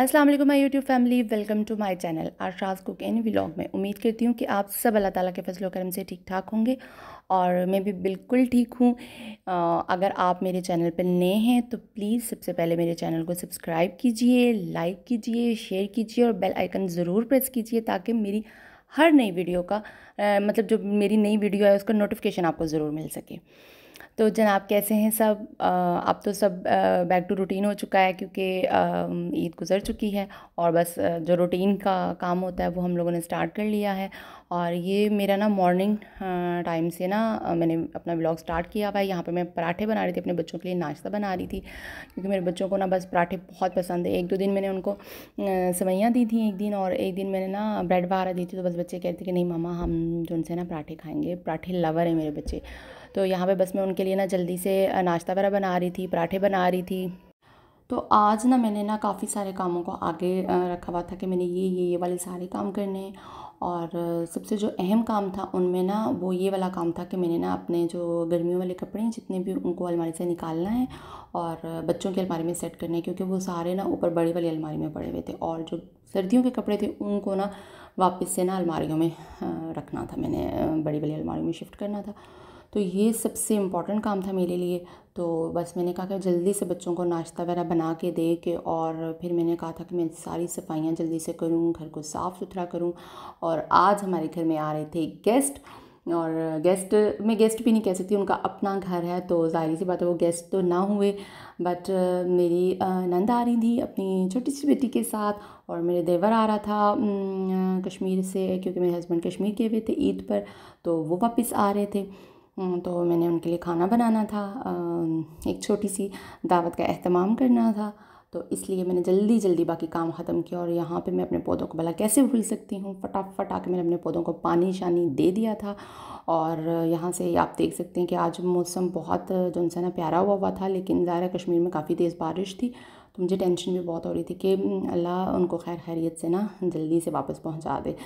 अस्सलाम वालेकुम my YouTube family welcome to my channel Asha's cook in vlog में उम्मीद करती हूँ कि आप सब अल्लाह ताला के फजल करम से ठीक ठाक होंगे और मैं भी बिल्कुल ठीक हूँ अगर आप मेरे चैनल पर नए हैं तो प्लीज़ सबसे पहले मेरे चैनल को सब्सक्राइब कीजिए लाइक कीजिए शेयर कीजिए और बेल आइकन ज़रूर प्रेस कीजिए ताकि मेरी हर नई वीडियो का आ, मतलब जो मेरी नई वीडियो है उसका नोटिफिकेशन आपको ज़रूर मिल सके तो जनाब कैसे हैं सब अब तो सब बैक टू रूटीन हो चुका है क्योंकि ईद गुज़र चुकी है और बस जो रूटीन का काम होता है वो हम लोगों ने स्टार्ट कर लिया है और ये मेरा ना मॉर्निंग टाइम से ना मैंने अपना ब्लॉग स्टार्ट किया हुआ है यहाँ पे मैं पराठे बना रही थी अपने बच्चों के लिए नाश्ता बना रही थी क्योंकि मेरे बच्चों को ना बस पराठे बहुत पसंद है एक दो दिन मैंने उनको सवैयाँ दी थी एक दिन और एक दिन मैंने ना ब्रेड वगैरह दी थी तो बस बच्चे कहते कि नहीं मामा हम जो उनसे ना पराठे खाएँगे पराठे लवर हैं मेरे बच्चे तो यहाँ पर बस मैं उनके लिए लिए ना जल्दी से नाश्ता वगैरह बना रही थी पराठे बना रही थी तो आज ना मैंने ना काफ़ी सारे कामों को आगे रखा हुआ था कि मैंने ये ये ये वाले सारे काम करने और सबसे जो अहम काम था उनमें ना वो ये वाला काम था कि मैंने ना अपने जो गर्मियों वाले कपड़े हैं जितने भी उनको अलमारी से निकालना है और बच्चों की अलमारी में सेट करने हैं क्योंकि वो सारे ना ऊपर बड़ी वाली अलमारी में पड़े हुए थे और जो सर्दियों के कपड़े थे उनको ना वापस से ना अलमारियों में रखना था मैंने बड़ी वाली अलमारी में शिफ्ट करना था तो ये सबसे इम्पॉर्टेंट काम था मेरे लिए तो बस मैंने कहा कि जल्दी से बच्चों को नाश्ता वगैरह बना के दे के और फिर मैंने कहा था कि मैं सारी सफाइयाँ जल्दी से करूँ घर को साफ़ सुथरा करूँ और आज हमारे घर में आ रहे थे गेस्ट और गेस्ट मैं गेस्ट भी नहीं कह सकती उनका अपना घर है तो जाहिर सी बात है वो गेस्ट तो ना हुए बट मेरी नंद आ रही थी अपनी छोटी सी बेटी के साथ और मेरे देवर आ रहा था कश्मीर से क्योंकि मेरे हस्बैंड कश्मीर गए हुए थे ईद पर तो वो वापस आ रहे थे हम्म, तो मैंने उनके लिए खाना बनाना था एक छोटी सी दावत का अहतमाम करना था तो इसलिए मैंने जल्दी जल्दी बाकी काम ख़त्म किया और यहाँ पे मैं अपने पौधों को भला कैसे भूल सकती हूँ फटाफट आके मैंने अपने पौधों को पानी शानी दे दिया था और यहाँ से आप देख सकते हैं कि आज मौसम बहुत जो उनसे ना प्यारा हुआ हुआ था लेकिन ज़ाहिर कश्मीर में काफ़ी तेज़ बारिश थी तो मुझे टेंशन भी बहुत हो रही थी कि अल्लाह उनको खैर खैरियत से ना जल्दी से वापस पहुँचा दे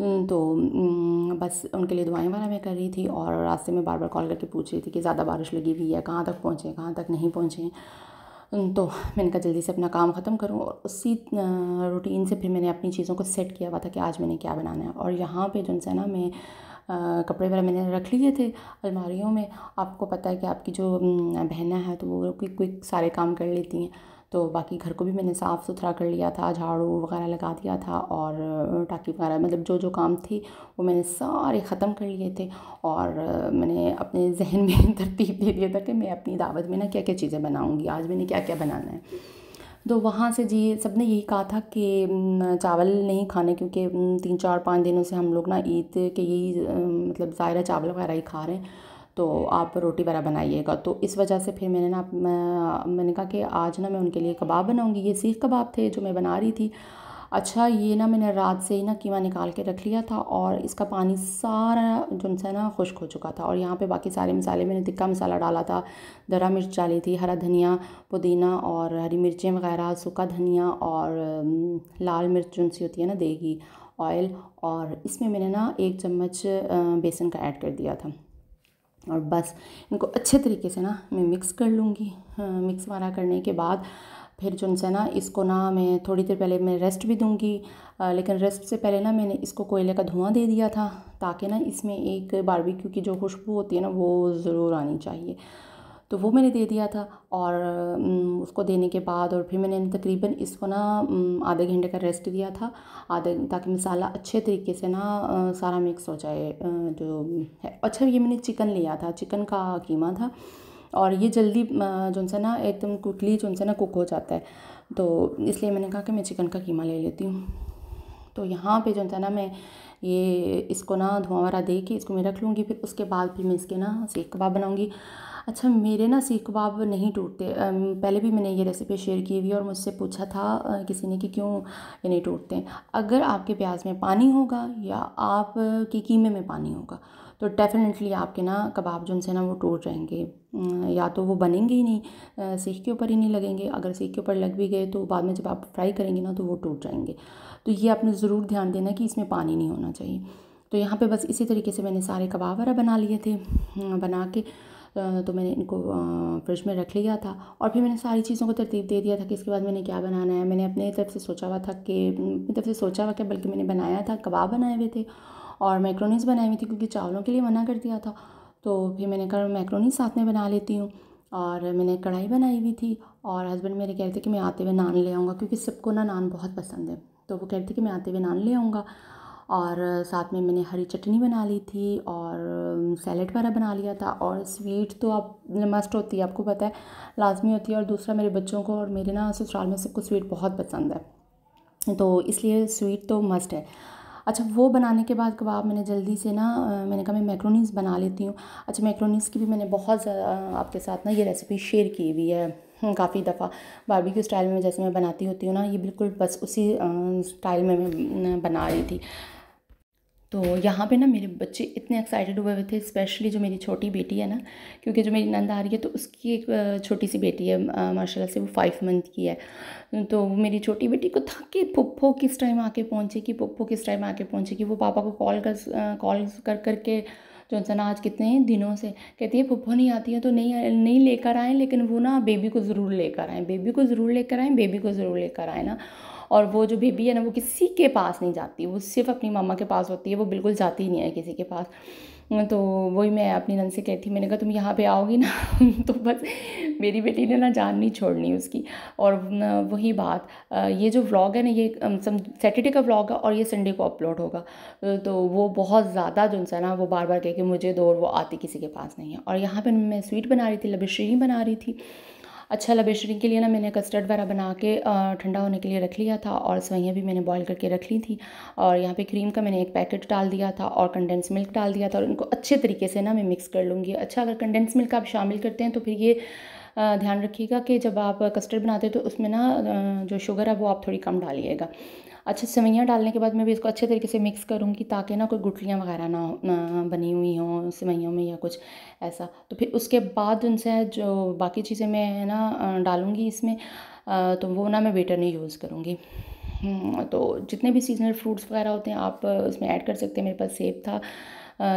हम्म, तो हम्म, बस उनके लिए दुआएं वगैरह मैं कर रही थी और रास्ते में बार बार कॉल करके पूछ रही थी कि ज़्यादा बारिश लगी हुई है कहाँ तक पहुँचे कहाँ तक नहीं पहुँचे हम्म, तो मैंने कहा जल्दी से अपना काम ख़त्म करूँ और उसी रूटीन से फिर मैंने अपनी चीज़ों को सेट किया हुआ था कि आज मैंने क्या बनाना है और यहाँ पर जिनसे ना मैं आ, कपड़े वगैरह मैंने रख लिए थे अलमारियों में आपको पता है कि आपकी जो बहना है तो वो क्विक क्विक सारे काम कर लेती हैं तो बाकी घर को भी मैंने साफ़ सुथरा कर लिया था झाड़ू वगैरह लगा दिया था और टाकी वगैरह मतलब जो जो काम थी वो मैंने सारे ख़त्म कर लिए थे और मैंने अपने जहन में तरतीब दे दिया था कि मैं अपनी दावत में ना क्या क्या चीज़ें बनाऊँगी आज मैंने क्या क्या बनाना है तो वहाँ से जी सब ने यही कहा था कि चावल नहीं खाने क्योंकि तीन चार पाँच दिनों से हम लोग ना ईद के यही मतलब ज़ायरा चावल वगैरह ही खा रहे हैं तो आप रोटी वगैरह बनाइएगा तो इस वजह से फिर मैंने ना मैंने कहा कि आज ना मैं उनके लिए कबाब बनाऊँगी ये सीख कबाब थे जो मैं बना रही थी अच्छा ये ना मैंने रात से ही ना कीमा निकाल के रख लिया था और इसका पानी सारा जो है ना खुश्क हो चुका था और यहाँ पे बाकी सारे मसाले मैंने तिक्का मसाला डाला था दरा मिर्च डाली थी हरा धनिया पुदीना और हरी मिर्चें वगैरह सूखा धनिया और लाल मिर्च जो सी होती है ना देगी ऑयल और इसमें मैंने ना एक चम्मच बेसन का ऐड कर दिया था और बस इनको अच्छे तरीके से ना मैं मिक्स कर लूँगी हाँ, मिक्स वाला करने के बाद फिर जो उनसे ना इसको ना मैं थोड़ी देर पहले मैं रेस्ट भी आ, लेकिन रेस्ट से पहले ना मैंने इसको कोयले का धुआं दे दिया था ताकि ना इसमें एक बारबेक्यू की जो खुशबू होती है ना वो ज़रूर आनी चाहिए तो वो मैंने दे दिया था और उसको देने के बाद और फिर मैंने तकरीबन इसको ना आधे घंटे का रेस्ट दिया था आधे ताकि मसाला अच्छे तरीके से ना सारा मिक्स हो जाए जो है अच्छा ये मैंने चिकन लिया था चिकन का कीमा था और ये जल्दी जो सा ना एकदम क्विकली जो सा ना कुक हो जाता है तो इसलिए मैंने कहा कि मैं चिकन का कीमा ले लेती हूँ तो यहाँ पे जो है ना मैं ये इसको ना धुआं वगैरह दे के इसको मैं रख लूँगी फिर उसके बाद फिर मैं इसके ना सेक कबाब बनाऊँगी अच्छा मेरे ना सीख कबाब नहीं टूटते पहले भी मैंने ये रेसिपी शेयर की हुई है और मुझसे पूछा था किसी ने कि क्यों ये नहीं टूटते अगर आपके प्याज में पानी होगा या आपकी कीमे में पानी होगा तो डेफ़िनेटली आपके ना कबाब जो उनसे ना वो टूट जाएंगे या तो वो बनेंगे ही नहीं सीख के ऊपर ही नहीं लगेंगे अगर सीख के ऊपर लग भी गए तो बाद में जब आप फ्राई करेंगे ना तो वो टूट जाएंगे तो ये आपने ज़रूर ध्यान देना कि इसमें पानी नहीं होना चाहिए तो यहाँ पे बस इसी तरीके से मैंने सारे कबाब वगैरह बना लिए थे बना के तो मैंने इनको फ्रिज में रख लिया था और फिर मैंने सारी चीज़ों को तरतीब दे दिया था कि इसके बाद मैंने क्या बनाना है मैंने अपने तरफ से सोचा हुआ था कि अपनी तरफ से सोचा हुआ क्या बल्कि मैंने बनाया था कबाब बनाए हुए थे और मैक्रोनीस बनाई हुई थी क्योंकि चावलों के लिए मना कर दिया था तो फिर मैंने कहा मैक्रोनी साथ में बना लेती हूँ और मैंने कढ़ाई बनाई हुई थी और हस्बैंड मेरे कह रहे थे कि मैं आते हुए नान ले आऊँगा क्योंकि सबको ना नान बहुत पसंद है तो वो कह रहे थे कि मैं आते हुए नान ले आऊँगा और साथ में मैंने हरी चटनी बना ली थी और सैलड वगैरह बना लिया था और स्वीट तो आप मस्ट होती है आपको पता है लाजमी होती है और दूसरा मेरे बच्चों को और मेरे ना ससुराल में सबको स्वीट बहुत पसंद है तो इसलिए स्वीट तो मस्ट है अच्छा वो बनाने के बाद कबाब मैंने जल्दी से ना मैंने कहा मैं मैक्रोनीस बना लेती हूँ अच्छा मैक्रोनीस की भी मैंने बहुत ज़्यादा आपके साथ ना ये रेसिपी शेयर की हुई है काफ़ी दफ़ा बारबेक्यू स्टाइल में जैसे मैं बनाती होती हूँ ना ये बिल्कुल बस उसी स्टाइल में मैं बना रही थी तो यहाँ पे ना मेरे बच्चे इतने एक्साइटेड हुए हुए थे स्पेशली जो मेरी छोटी बेटी है ना क्योंकि जो मेरी नंद आ रही है तो उसकी एक छोटी सी बेटी है माशाल्लाह से वो फाइव मंथ की है तो मेरी छोटी बेटी को था कि पुप्पो किस टाइम आके पहुँचेगी पुप्पो किस टाइम आके पहुँचेगी वो पापा को कॉल कर कॉल कर करके कर जॉनसन आज कितने दिनों से कहती है फुफ्फो नहीं आती है तो नहीं नहीं लेकर आए लेकिन वो ना बेबी को ज़रूर लेकर आएँ बेबी को ज़रूर लेकर आएँ बेबी को ज़रूर लेकर आए ना और वो जो बेबी है ना वो किसी के पास नहीं जाती वो सिर्फ अपनी मामा के पास होती है वो बिल्कुल जाती ही नहीं है किसी के पास तो वही मैं अपनी नन से कहती मैंने कहा तुम यहाँ पे आओगी ना तो बस मेरी बेटी ने ना जान नहीं छोड़नी उसकी और वही बात ये जो व्लॉग है ना ये सैटरडे का व्लॉग है और ये संडे को अपलोड होगा तो वो बहुत ज़्यादा जो है ना वो बार बार कह के मुझे दो और वो आती किसी के पास नहीं है और यहाँ पर मैं स्वीट बना रही थी लबिश्री बना रही थी अच्छा लबेशरी के लिए ना मैंने कस्टर्ड वगैरह बना के ठंडा होने के लिए रख लिया था और सवैयाँ भी मैंने बॉईल करके रख ली थी और यहाँ पे क्रीम का मैंने एक पैकेट डाल दिया था और कंडेंस मिल्क डाल दिया था और इनको अच्छे तरीके से ना मैं मिक्स कर लूँगी अच्छा अगर कंडेंस मिल्क आप शामिल करते हैं तो फिर ये ध्यान रखिएगा कि जब आप कस्टर्ड बनाते हैं तो उसमें ना जो शुगर है वो आप थोड़ी कम डालिएगा अच्छा सेवैयाँ डालने के बाद मैं भी इसको अच्छे तरीके से मिक्स करूँगी ताकि ना कोई गुटलियाँ वगैरह ना बनी हुई हों सेवैयों में या कुछ ऐसा तो फिर उसके बाद उनसे जो बाकी चीज़ें मैं है ना डालूँगी इसमें तो वो ना मैं बेटर नहीं यूज़ करूँगी हम्म, तो जितने भी सीजनल फ्रूट्स वगैरह होते हैं आप उसमें ऐड कर सकते हैं मेरे पास सेब था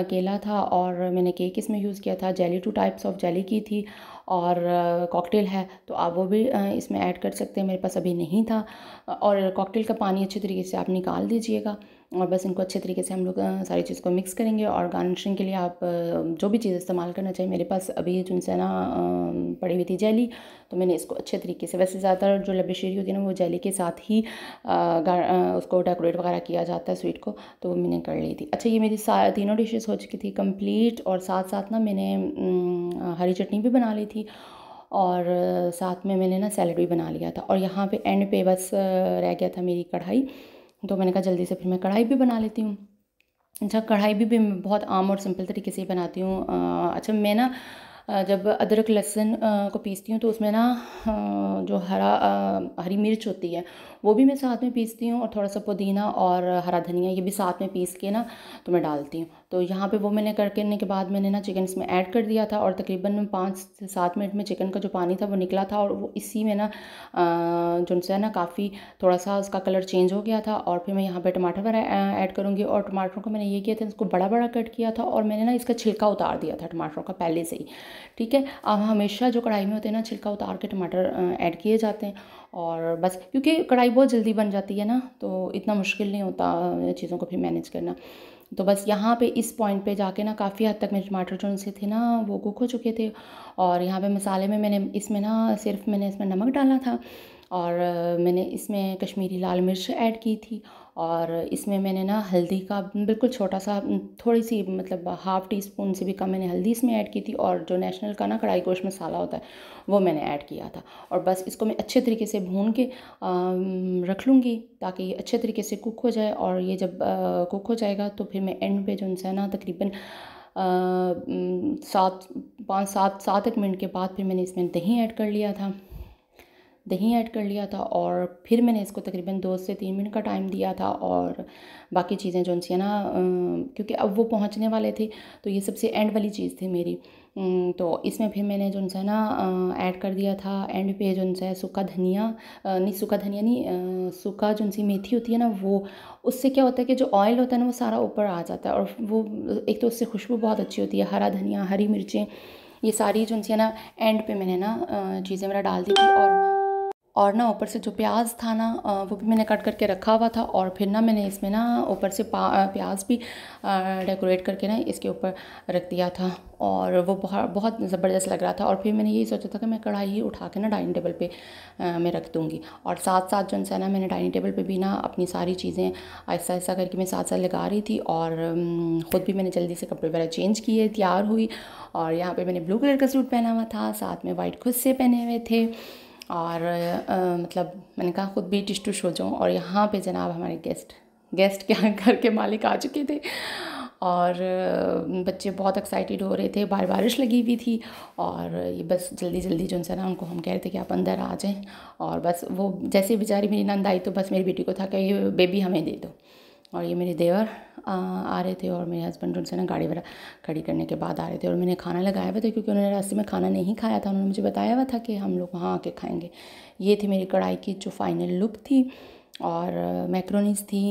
केला था और मैंने केक इसमें यूज़ किया था jelly two types of jelly की थी और कॉकटेल है तो आप वो भी इसमें ऐड कर सकते हैं मेरे पास अभी नहीं था और कॉकटेल का पानी अच्छे तरीके से आप निकाल दीजिएगा और बस इनको अच्छे तरीके से हम लोग सारी चीज़ को मिक्स करेंगे और गार्निशिंग के लिए आप जो भी चीज़ इस्तेमाल करना चाहिए मेरे पास अभी ना पड़ी हुई थी जैली तो मैंने इसको अच्छे तरीके से वैसे ज़्यादातर जो लबेशेरी होती है ना वो जैली के साथ ही उसको डेकोरेट वगैरह किया जाता है स्वीट को तो वो मैंने कर ली थी अच्छा ये मेरी तीनों डिशेज़ हो चुकी थी कम्प्लीट और साथ साथ ना मैंने हरी चटनी भी बना ली थी और साथ में मैंने ना सैलड भी बना लिया था और यहाँ पे एंड पे बस रह गया था मेरी कढ़ाई तो मैंने कहा जल्दी से फिर मैं कढ़ाई भी बना लेती हूँ अच्छा कढ़ाई भी, भी मैं बहुत आम और सिंपल तरीके से बनाती हूँ अच्छा मैं ना जब अदरक लहसुन को पीसती हूँ तो उसमें ना जो हरा हरी मिर्च होती है वो भी मैं साथ में पीसती हूँ और थोड़ा सा पुदीना और हरा धनिया ये भी साथ में पीस के ना तो मैं डालती हूँ तो यहाँ पे वो मैंने कर करने के बाद मैंने ना चिकन इसमें ऐड कर दिया था और तकरीबन पाँच से सात मिनट में चिकन का जो पानी था वो निकला था और वो इसी में ना जो है ना काफ़ी थोड़ा सा उसका कलर चेंज हो गया था और फिर मैं यहाँ पर टमाटर ऐड करूँगी और टमाटरों को मैंने ये किया था इसको बड़ा बड़ा कट किया था और मैंने ना इसका छिलका उतार दिया था टमाटरों का पहले से ही ठीक है अब हमेशा जो कढ़ाई में होते हैं ना छिलका उतार के टमाटर ऐड किए जाते हैं और बस क्योंकि कढ़ाई बहुत जल्दी बन जाती है ना तो इतना मुश्किल नहीं होता चीज़ों को फिर मैनेज करना तो बस यहाँ पे इस पॉइंट पे जाके ना काफ़ी हद तक मेरे टमाटर जो उनसे थे ना वो कुक हो चुके थे और यहाँ पे मसाले में मैंने इसमें ना सिर्फ मैंने इसमें नमक डाला था और मैंने इसमें कश्मीरी लाल मिर्च ऐड की थी और इसमें मैंने ना हल्दी का बिल्कुल छोटा सा थोड़ी सी मतलब हाफ़ टी स्पून से भी कम मैंने हल्दी इसमें ऐड की थी और जो नेशनल का ना कढ़ाई गोश्त मसाला होता है वो मैंने ऐड किया था और बस इसको मैं अच्छे तरीके से भून के रख लूँगी ताकि ये अच्छे तरीके से कुक हो जाए और ये जब कुक हो जाएगा तो फिर मैं एंड पे जो है ना तकरीबन सात पाँच सात सात एक मिनट के बाद फिर मैंने इसमें दही ऐड कर लिया था दही ऐड कर लिया था और फिर मैंने इसको तकरीबन दो से तीन मिनट का टाइम दिया था और बाकी चीज़ें जो उनसी है ना क्योंकि अब वो पहुंचने वाले थे तो ये सबसे एंड वाली चीज़ थी मेरी तो इसमें फिर मैंने जो है ना ऐड कर दिया था एंड पे जो है सूखा धनिया नहीं सूखा धनिया नहीं सूखा जो सी मेथी होती है ना वो उससे क्या होता है कि जो ऑयल होता है ना वो सारा ऊपर आ जाता है और वो एक तो उससे खुशबू बहुत अच्छी होती है हरा धनिया हरी मिर्चें ये सारी जो है ना एंड पे मैंने ना चीज़ें मेरा डाल दी थी और और ना ऊपर से जो प्याज था ना वो भी मैंने कट करके रखा हुआ था और फिर ना मैंने इसमें ना ऊपर से प्याज भी डेकोरेट करके ना इसके ऊपर रख दिया था और वो बहुत बहुत ज़बरदस्त लग रहा था और फिर मैंने यही सोचा था कि मैं कढ़ाई ही उठा के ना डाइनिंग टेबल पे मैं रख दूँगी और साथ साथ जो है ना मैंने डाइनिंग टेबल पे भी ना अपनी सारी चीज़ें ऐसा ऐसा करके मैं साथ साथ लगा रही थी और ख़ुद भी मैंने जल्दी से कपड़े वगैरह चेंज किए तैयार हुई और यहाँ पर मैंने ब्लू कलर का सूट पहना हुआ था साथ में वाइट खुद से पहने हुए थे और आ, मतलब मैंने कहा ख़ुद भी टिश टुश हो जाऊँ और यहाँ पे जनाब हमारे गेस्ट गेस्ट के यहाँ घर के मालिक आ चुके थे और बच्चे बहुत एक्साइटेड हो रहे थे बार बारिश लगी हुई थी और ये बस जल्दी जल्दी जो है ना उनको हम कह रहे थे कि आप अंदर आ जाएं और बस वो जैसे बेचारी मेरी नंद आई तो बस मेरी बेटी को था कि ये बेबी हमें दे दो और ये मेरे देवर आ रहे थे और मेरे हस्बैंड उनसे ना गाड़ी वगैरह खड़ी करने के बाद आ रहे थे और मैंने खाना लगाया हुआ था क्योंकि उन्होंने रास्ते में खाना नहीं खाया था उन्होंने मुझे बताया हुआ था कि हम लोग वहाँ आके खाएँगे ये थी मेरी कढ़ाई की जो फाइनल लुक थी और मैक्रोनीस थी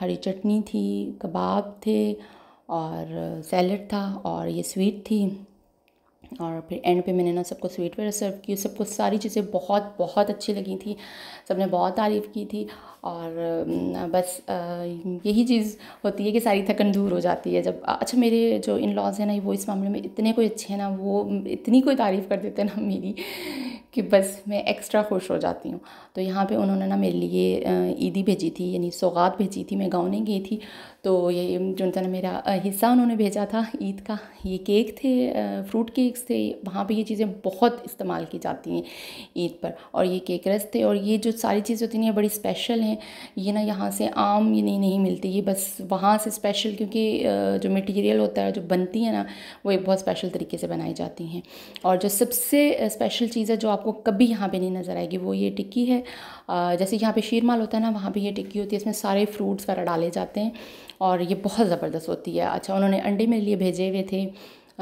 हरी चटनी थी कबाब थे और सैलड था और ये स्वीट थी और फिर एंड पे मैंने ना सबको स्वीट वगैरह सर्व की सबको सारी चीज़ें बहुत बहुत अच्छी लगी थी सबने बहुत तारीफ़ की थी और बस यही चीज़ होती है कि सारी थकन दूर हो जाती है जब अच्छा मेरे जो इन लॉज हैं ना वो इस मामले में इतने कोई अच्छे हैं ना वो इतनी कोई तारीफ़ कर देते हैं ना मेरी कि बस मैं एक्स्ट्रा खुश हो जाती हूँ तो यहाँ पे उन्होंने ना मेरे लिए ईदी भेजी थी यानी सौगात भेजी थी मैं गाँव नहीं गई थी तो ये जो था ना मेरा हिस्सा उन्होंने भेजा था ईद का ये केक थे फ्रूट केक्स थे वहाँ पे ये चीज़ें बहुत इस्तेमाल की जाती हैं ईद पर और ये केक रस थे और ये जो सारी चीज़ें होती हैं बड़ी स्पेशल हैं ये ना यहाँ से आम ये नहीं, नहीं मिलती ये बस वहाँ से स्पेशल क्योंकि जो मटीरियल होता है जो बनती है ना वो एक बहुत स्पेशल तरीके से बनाई जाती हैं और जो सबसे स्पेशल चीज़ है जो आपको कभी यहाँ पर नहीं नज़र आएगी वो ये टिक्की है जैसे यहाँ पर शीरमाल होता है ना वहाँ पर ये टिक्की होती है इसमें सारे फ्रूट्स वगैरह डाले जाते हैं और ये बहुत ज़बरदस्त होती है अच्छा उन्होंने अंडे मेरे लिए भेजे हुए थे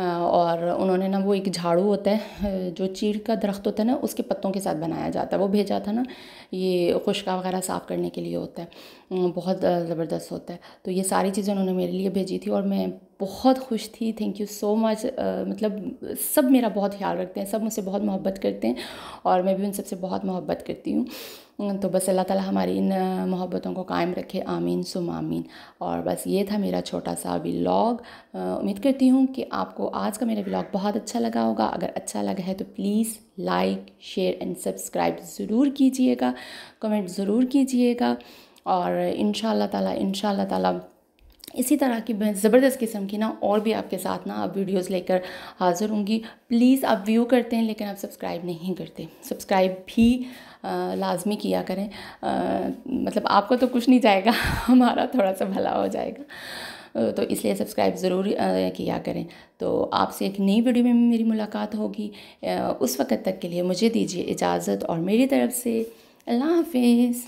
और उन्होंने ना वो एक झाड़ू होता है जो चीड़ का दरख्त होता है ना उसके पत्तों के साथ बनाया जाता है वो भेजा था ना ये खुशका वगैरह साफ़ करने के लिए होता है बहुत ज़बरदस्त होता है तो ये सारी चीज़ें उन्होंने मेरे लिए भेजी थी और मैं बहुत खुश थी थैंक यू सो मच मतलब सब मेरा बहुत ख्याल रखते हैं सब मुझसे बहुत मोहब्बत करते हैं और मैं भी उन सबसे बहुत मोहब्बत करती हूँ तो बस अल्लाह ताला हमारी इन मोहब्बतों को कायम रखे आमीन सुम आमीन और बस ये था मेरा छोटा सा व्लॉग उम्मीद करती हूँ कि आपको आज का मेरा व्लॉग बहुत अच्छा लगा होगा अगर अच्छा लगा है तो please like share and subscribe ज़रूर कीजिएगा कमेंट ज़रूर कीजिएगा और इन ताला इन ताला इसी तरह की ज़बरदस्त किस्म की ना और भी आपके साथ ना आप वीडियोस लेकर हाज़िर होंगी प्लीज़ आप व्यू करते हैं लेकिन आप सब्सक्राइब नहीं करते सब्सक्राइब भी लाजमी किया करें आ, मतलब आपको तो कुछ नहीं जाएगा हमारा थोड़ा सा भला हो जाएगा तो इसलिए सब्सक्राइब ज़रूर किया करें तो आपसे एक नई वीडियो में मेरी मुलाकात होगी उस वक़्त तक के लिए मुझे दीजिए इजाज़त और मेरी तरफ से अल्लाह हाफिज़